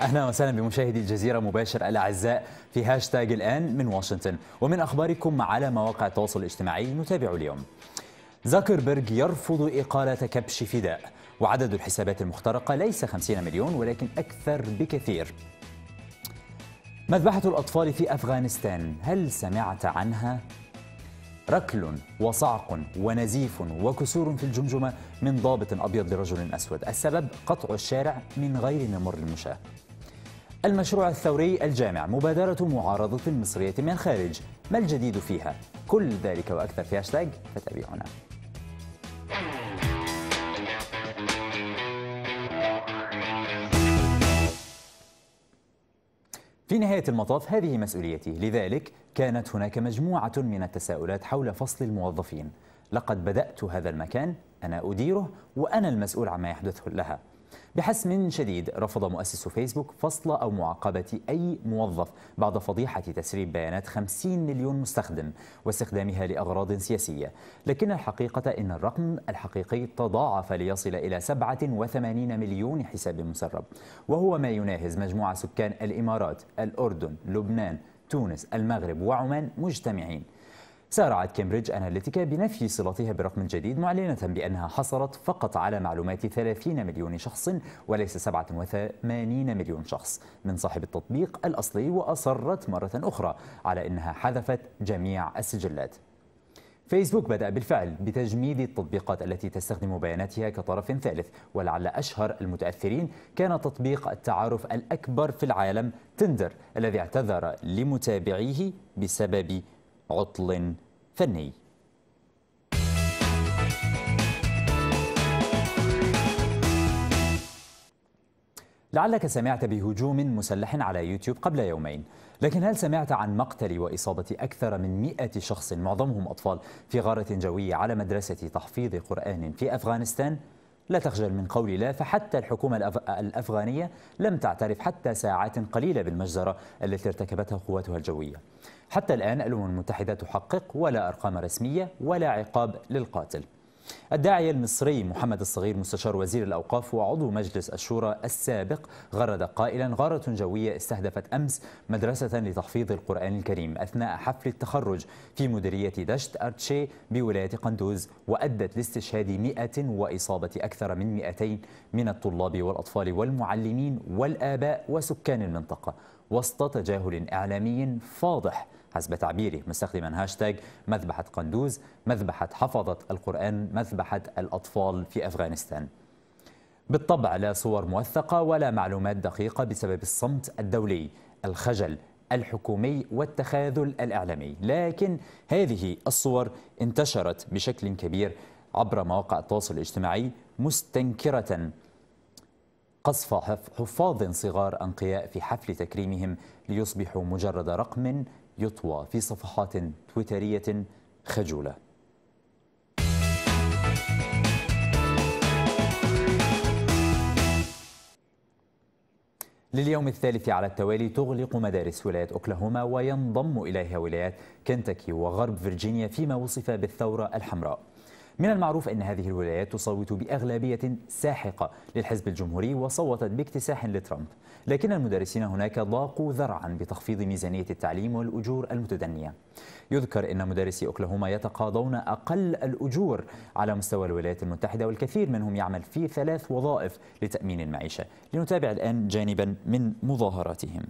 اهلا وسهلا بمشاهدي الجزيره مباشر الاعزاء في هاشتاج الان من واشنطن ومن اخباركم على مواقع التواصل الاجتماعي نتابع اليوم. زاكربيرج يرفض اقاله كبش فداء وعدد الحسابات المخترقه ليس 50 مليون ولكن اكثر بكثير. مذبحه الاطفال في افغانستان هل سمعت عنها؟ ركل وصعق ونزيف وكسور في الجمجمة من ضابط أبيض لرجل أسود السبب قطع الشارع من غير ممر المشاة المشروع الثوري الجامع مبادرة معارضة مصرية من الخارج ما الجديد فيها؟ كل ذلك وأكثر في هاشتاج فتابعونا في نهاية المطاف هذه مسؤوليتي لذلك كانت هناك مجموعة من التساؤلات حول فصل الموظفين لقد بدأت هذا المكان أنا أديره وأنا المسؤول عما يحدث لها بحسم شديد رفض مؤسس فيسبوك فصل أو معاقبة أي موظف بعد فضيحة تسريب بيانات 50 مليون مستخدم واستخدامها لأغراض سياسية لكن الحقيقة إن الرقم الحقيقي تضاعف ليصل إلى 87 مليون حساب مسرب وهو ما يناهز مجموع سكان الإمارات الأردن لبنان تونس المغرب وعمان مجتمعين سارعت كامبريدج أناليتيكا بنفي صلتها بالرقم الجديد معلنة بأنها حصلت فقط على معلومات 30 مليون شخص وليس 87 مليون شخص من صاحب التطبيق الأصلي وأصرت مرة أخرى على أنها حذفت جميع السجلات فيسبوك بدأ بالفعل بتجميد التطبيقات التي تستخدم بياناتها كطرف ثالث ولعل أشهر المتأثرين كان تطبيق التعارف الأكبر في العالم تندر الذي اعتذر لمتابعيه بسبب عطل فني لعلك سمعت بهجوم مسلح على يوتيوب قبل يومين لكن هل سمعت عن مقتل وإصابة أكثر من مئة شخص معظمهم أطفال في غارة جوية على مدرسة تحفيظ قرآن في أفغانستان؟ لا تخجل من قول لا فحتى الحكومة الأفغانية لم تعترف حتى ساعات قليلة بالمجزرة التي ارتكبتها قواتها الجوية حتى الآن الأمم المتحدة تحقق ولا أرقام رسمية ولا عقاب للقاتل الداعية المصري محمد الصغير مستشار وزير الأوقاف وعضو مجلس الشورى السابق غرد قائلا غارة جوية استهدفت أمس مدرسة لتحفيظ القرآن الكريم أثناء حفل التخرج في مديرية دشت أرتشي بولاية قندوز وأدت لاستشهاد 100 وإصابة أكثر من 200 من الطلاب والأطفال والمعلمين والآباء وسكان المنطقة وسط تجاهل إعلامي فاضح حسب تعبيره مستخدما هاشتاج مذبحة قندوز مذبحة حفظة القرآن مذبحة الأطفال في أفغانستان بالطبع لا صور موثقة ولا معلومات دقيقة بسبب الصمت الدولي الخجل الحكومي والتخاذل الإعلامي لكن هذه الصور انتشرت بشكل كبير عبر مواقع التواصل الاجتماعي مستنكرة قصف حفاظ صغار أنقياء في حفل تكريمهم ليصبحوا مجرد رقم يطوى في صفحات تويترية خجولة لليوم الثالث على التوالي تغلق مدارس ولاية أوكلاهوما وينضم إليها ولايات كنتاكي وغرب فيرجينيا فيما وصف بالثورة الحمراء من المعروف أن هذه الولايات تصوت بأغلبية ساحقة للحزب الجمهوري وصوتت باكتساح لترامب لكن المدرسين هناك ضاقوا ذرعا بتخفيض ميزانية التعليم والأجور المتدنية يذكر أن مدرسي أوكلاهوما يتقاضون أقل الأجور على مستوى الولايات المتحدة والكثير منهم يعمل في ثلاث وظائف لتأمين المعيشة لنتابع الآن جانبا من مظاهراتهم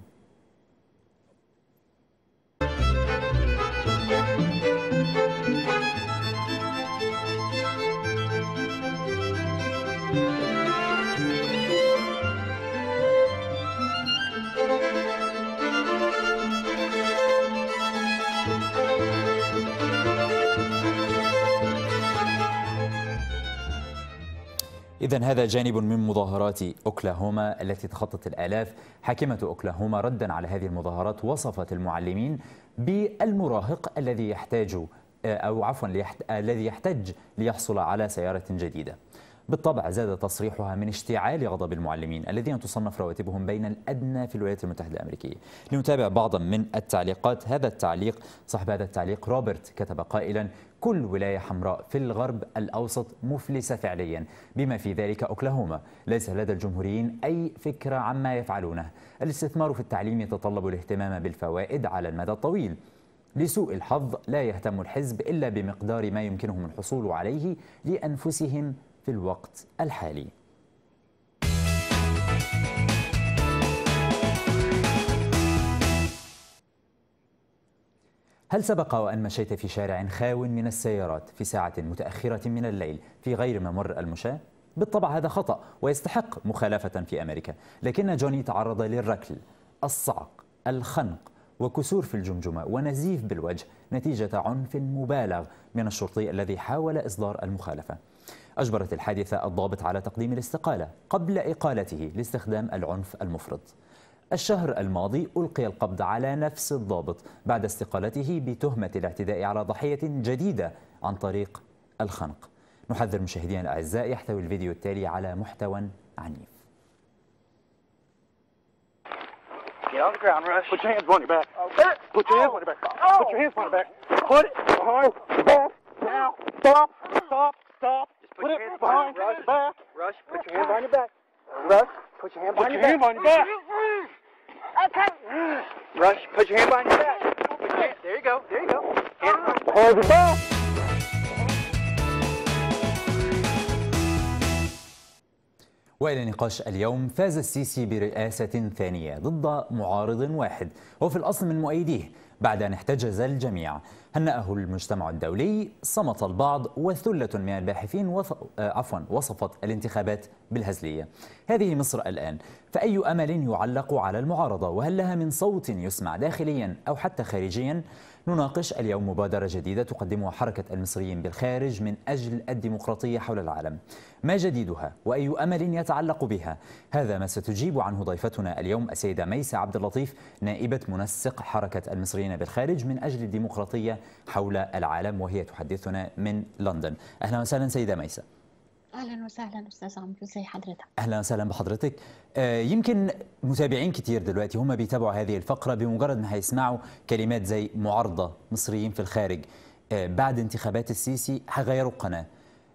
إذا هذا جانب من مظاهرات أوكلاهوما التي تخطت الآلاف حاكمة أوكلاهوما ردا على هذه المظاهرات وصفت المعلمين بالمراهق الذي يحتاج آه، أو عفوا الذي يحتاج ليحصل على سيارة جديدة بالطبع زاد تصريحها من اشتعال غضب المعلمين الذين تصنف رواتبهم بين الأدنى في الولايات المتحدة الأمريكية لنتابع بعضا من التعليقات هذا التعليق صاحب هذا التعليق روبرت كتب قائلا كل ولاية حمراء في الغرب الأوسط مفلسة فعليا بما في ذلك أوكلاهوما ليس لدى الجمهوريين أي فكرة عما يفعلونه الاستثمار في التعليم يتطلب الاهتمام بالفوائد على المدى الطويل لسوء الحظ لا يهتم الحزب إلا بمقدار ما يمكنهم الحصول عليه لأنفسهم في الوقت الحالي هل سبق وأن مشيت في شارع خاو من السيارات في ساعة متأخرة من الليل في غير ممر المشاة؟ بالطبع هذا خطأ ويستحق مخالفة في أمريكا لكن جوني تعرض للركل الصعق الخنق وكسور في الجمجمة ونزيف بالوجه نتيجة عنف مبالغ من الشرطي الذي حاول إصدار المخالفة أجبرت الحادثة الضابط على تقديم الاستقالة قبل إقالته لاستخدام العنف المفرط الشهر الماضي ألقي القبض على نفس الضابط بعد استقالته بتهمة الاعتداء على ضحية جديدة عن طريق الخنق نحذر مشاهدينا الأعزاء يحتوي الفيديو التالي على محتوى عنيف Stop. Stop. Stop. put, your hands behind, your back. Rush, put your hands behind your back. Rush, put your hand behind your back. Put your hand behind your back. Okay. Rush, put your hand behind your back. there you go. There you go. Hands behind your back. وإلى نقاش اليوم فاز السيسي برئاسة ثانية ضد معارض واحد وفي الأصل من مؤيديه بعد أن احتجز الجميع هنأه المجتمع الدولي صمت البعض وثلة من الباحثين وف... آه، عفوا وصفت الانتخابات بالهزلية هذه مصر الآن فأي أمل يعلق على المعارضة وهل لها من صوت يسمع داخليا أو حتى خارجيا نناقش اليوم مبادرة جديدة تقدمها حركة المصريين بالخارج من أجل الديمقراطية حول العالم ما جديدها وأي أمل يتعلق بها هذا ما ستجيب عنه ضيفتنا اليوم السيدة ميسة عبد اللطيف نائبة منسق حركة المصريين بالخارج من أجل الديمقراطية حول العالم وهي تحدثنا من لندن أهلا وسهلا سيدة ميسة اهلا وسهلا استاذ عمرو ازي حضرتك اهلا وسهلا بحضرتك آه، يمكن متابعين كتير دلوقتي هم بيتابعوا هذه الفقره بمجرد ما هيسمعوا كلمات زي معارضه مصريين في الخارج آه، بعد انتخابات السيسي هغيروا القناه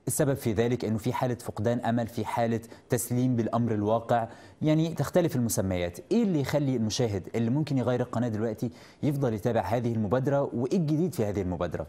السبب في ذلك أنه في حالة فقدان أمل في حالة تسليم بالأمر الواقع يعني تختلف المسميات إيه اللي يخلي المشاهد اللي ممكن يغير القناة دلوقتي يفضل يتابع هذه المبادرة وإيه الجديد في هذه المبادرة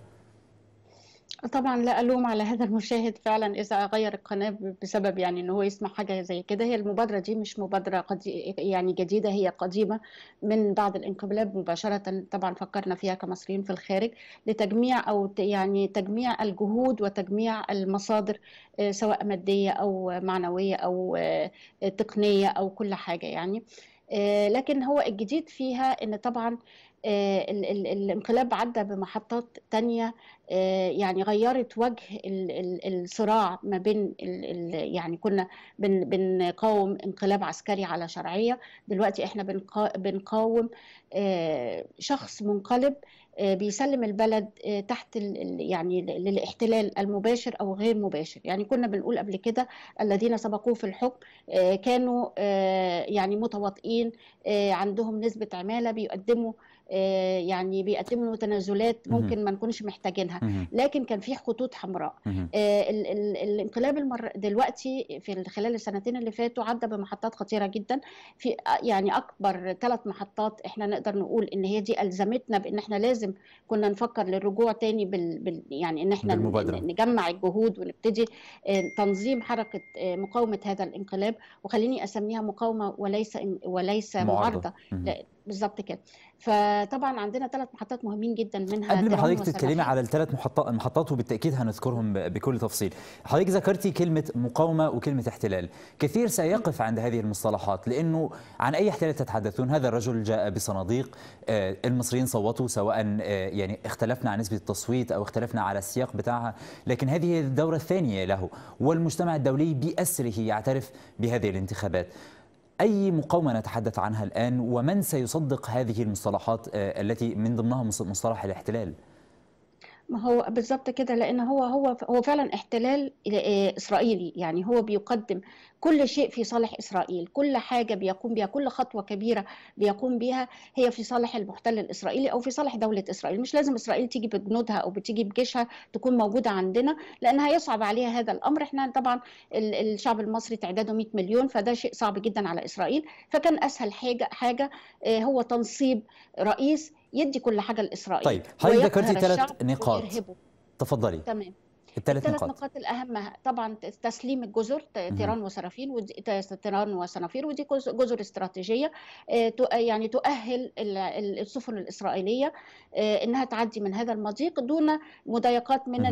طبعا لا الوم على هذا المشاهد فعلا اذا غير القناه بسبب يعني ان هو يسمع حاجه زي كده هي المبادره دي مش مبادره قدي يعني جديده هي قديمه من بعد الانقلاب مباشره طبعا فكرنا فيها كمصريين في الخارج لتجميع او يعني تجميع الجهود وتجميع المصادر آه، سواء ماديه او معنويه او آه، تقنيه او كل حاجه يعني آه، لكن هو الجديد فيها ان طبعا آه، الانقلاب عدى بمحطات تانية آه، يعني غيرت وجه الصراع ما بين يعني كنا بنقاوم انقلاب عسكري على شرعية دلوقتي احنا بنقاوم شخص منقلب آه، بيسلم البلد آه، تحت يعني للاحتلال المباشر او غير مباشر يعني كنا بنقول قبل كده الذين سبقوه في الحكم آه، كانوا يعني متواطئين عندهم نسبه عماله بيقدموا آه، يعني بيقدموا تنازلات ممكن ما نكونش محتاجينها لكن كان في خطوط حمراء آه، الانقلاب المر دلوقتي في خلال السنتين اللي فاتوا عدى بمحطات خطيره جدا في يعني اكبر ثلاث محطات احنا نقدر نقول ان هي دي الزمتنا بان احنا لازم كنا نفكر للرجوع تاني بال, بال يعني ان احنا بالمبادرة. نجمع الجهود ونبتدي آه، تنظيم حركه مقاومه هذا الانقلاب وخليني اسميها مقاومه وليس وليس معارضه, معارضة. بالظبط كده فطبعا عندنا ثلاث محطات مهمين جدا منها قبل ما حضرتك تتكلمي على الثلاث محطات المحطات وبالتاكيد هنذكرهم بكل تفصيل حضرتك ذكرتي كلمه مقاومه وكلمه احتلال كثير سيقف عند هذه المصطلحات لانه عن اي احتلال تتحدثون هذا الرجل جاء بصناديق آه، المصريين صوتوا سواء آه، يعني اختلفنا عن نسبه التصويت او اختلفنا على السياق بتاعها لكن هذه الدوره الثانيه له والمجتمع الدولي باسره يعترف بهذه الانتخابات أي مقاومة نتحدث عنها الآن ومن سيصدق هذه المصطلحات آه، التي من ضمنها مصطلح الاحتلال؟ ما هو بالظبط كده لان هو هو هو فعلا احتلال آه، اسرائيلي يعني هو بيقدم كل شيء في صالح اسرائيل كل حاجه بيقوم بها كل خطوه كبيره بيقوم بها هي في صالح المحتل الاسرائيلي او في صالح دوله اسرائيل مش لازم اسرائيل تيجي بجنودها او بتيجي بجيشها تكون موجوده عندنا لانها يصعب عليها هذا الامر احنا طبعا الشعب المصري تعداده 100 مليون فده شيء صعب جدا على اسرائيل فكان اسهل حاجه حاجه آه، هو تنصيب رئيس يدي كل حاجه لاسرائيل طيب حضرتك ذكرتي ثلاث نقاط تفضلي تمام الثلاث نقاط نقاط الاهم طبعا تسليم الجزر تيران وصرافين تيران وصنافير ودي جزر استراتيجيه آه، يعني تؤهل السفن الاسرائيليه آه، انها تعدي من هذا المضيق دون مضايقات من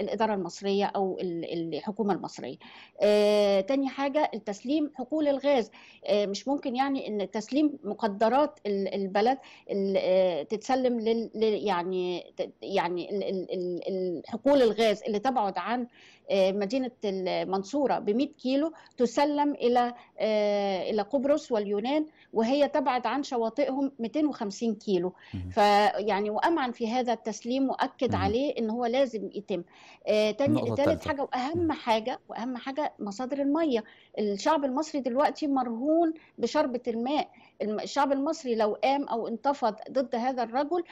الاداره المصريه او الحكومه المصريه. آه، تاني حاجه التسليم حقول الغاز مش ممكن يعني ان تسليم مقدرات البلد تتسلم لل يعني يعني الحقول الغاز الغاز اللي تبعد عن آه، مدينه المنصوره ب 100 كيلو تسلم الى آه، الى قبرص واليونان وهي تبعد عن شواطئهم 250 كيلو فيعني وامعن في هذا التسليم واكد عليه ان هو لازم يتم آه، تاني ثالث حاجه واهم حاجه واهم حاجه مصادر الميه الشعب المصري دلوقتي مرهون بشربه الماء الشعب المصري لو قام او انتفض ضد هذا الرجل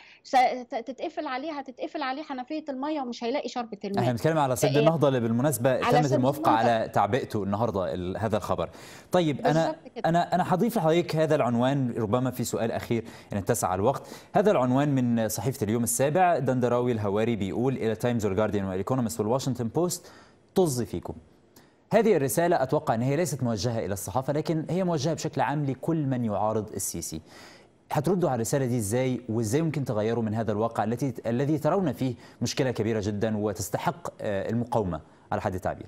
تتقفل عليه هتتقفل عليه حنفيه الميه ومش هيلاقي شربه المال احنا بنتكلم على سد إيه، النهضه اللي بالمناسبه تمت الموافقه على تعبئته النهارده هذا الخبر طيب انا انا انا هضيف لحضرتك هذا العنوان ربما في سؤال اخير ان اتسع الوقت هذا العنوان من صحيفه اليوم السابع دندراوي الهواري بيقول الى تايمز والجارديان والايكونومست والواشنطن بوست طز فيكم هذه الرسالة أتوقع أن هي ليست موجهة إلى الصحافة لكن هي موجهة بشكل عام لكل من يعارض السيسي هتردوا على الرساله دي ازاي وازاي ممكن تغيروا من هذا الواقع الذي الذي ترون فيه مشكله كبيره جدا وتستحق آه، المقاومه على حد تعبير.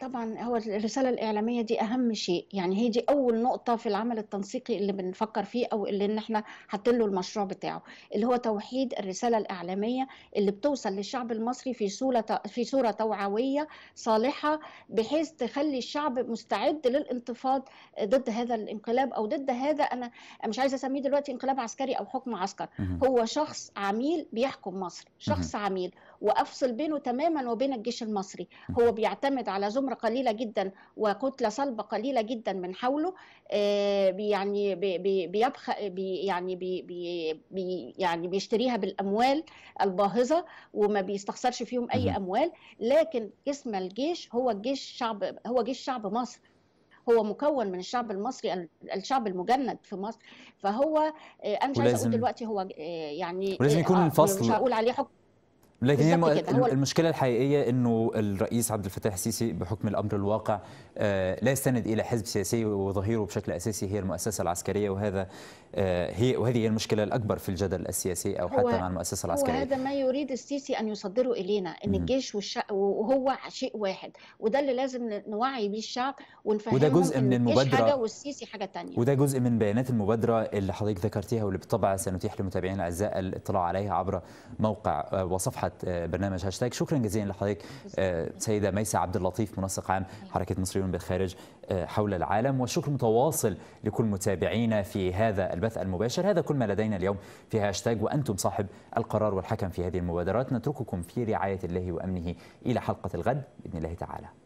طبعا هو الرساله الاعلاميه دي اهم شيء يعني هي دي اول نقطه في العمل التنسيقي اللي بنفكر فيه او اللي ان احنا حاطين له المشروع بتاعه اللي هو توحيد الرساله الاعلاميه اللي بتوصل للشعب المصري في صوره في صوره توعويه صالحه بحيث تخلي الشعب مستعد للانتفاض ضد هذا الانقلاب او ضد هذا انا مش عايزه اسميه دلوقتي انقلاب عسكري او حكم عسكر هو شخص عميل بيحكم مصر شخص عميل وافصل بينه تماما وبين الجيش المصري هو بيعتمد على زمره قليله جدا وكتله صلبه قليله جدا من حوله آه، يعني بيبخ يعني بي يعني بيشتريها بالاموال الباهظه وما بيستخسرش فيهم اي اموال لكن اسم الجيش هو الجيش شعب هو جيش شعب مصر هو مكون من الشعب المصري الشعب المجند في مصر فهو آه، انا مش عايز اقول دلوقتي هو آه، يعني ولازم يكون منفصل مش هقول عليه حكم لكن هي المشكله الحقيقيه انه الرئيس عبد الفتاح السيسي بحكم الامر الواقع آه، لا يستند الى حزب سياسي وظهيره بشكل اساسي هي المؤسسه العسكريه وهذا آه، هي وهذه هي المشكله الاكبر في الجدل السياسي او حتى مع المؤسسه العسكريه وهذا ما يريد السيسي ان يصدره الينا ان الجيش والشعب وهو شيء واحد وده اللي لازم نوعي بيه الشعب ونفهمه وده جزء من المبادره حاجه والسيسي حاجه ثانيه وده جزء من بيانات المبادره اللي حضرتك ذكرتيها واللي بالطبع سنتيح لمتابعينا الاعزاء الاطلاع عليها عبر موقع آه، وصفحه مطرحه آه، برنامج هاشتاج شكرا جزيلا لحضرتك آه، سيده ميسه عبد اللطيف منسق عام حركه مصريون بالخارج آه، حول العالم والشكر متواصل لكل متابعينا في هذا البث المباشر هذا كل ما لدينا اليوم في هاشتاج وانتم صاحب القرار والحكم في هذه المبادرات نترككم في رعايه الله وامنه الى حلقه الغد باذن الله تعالى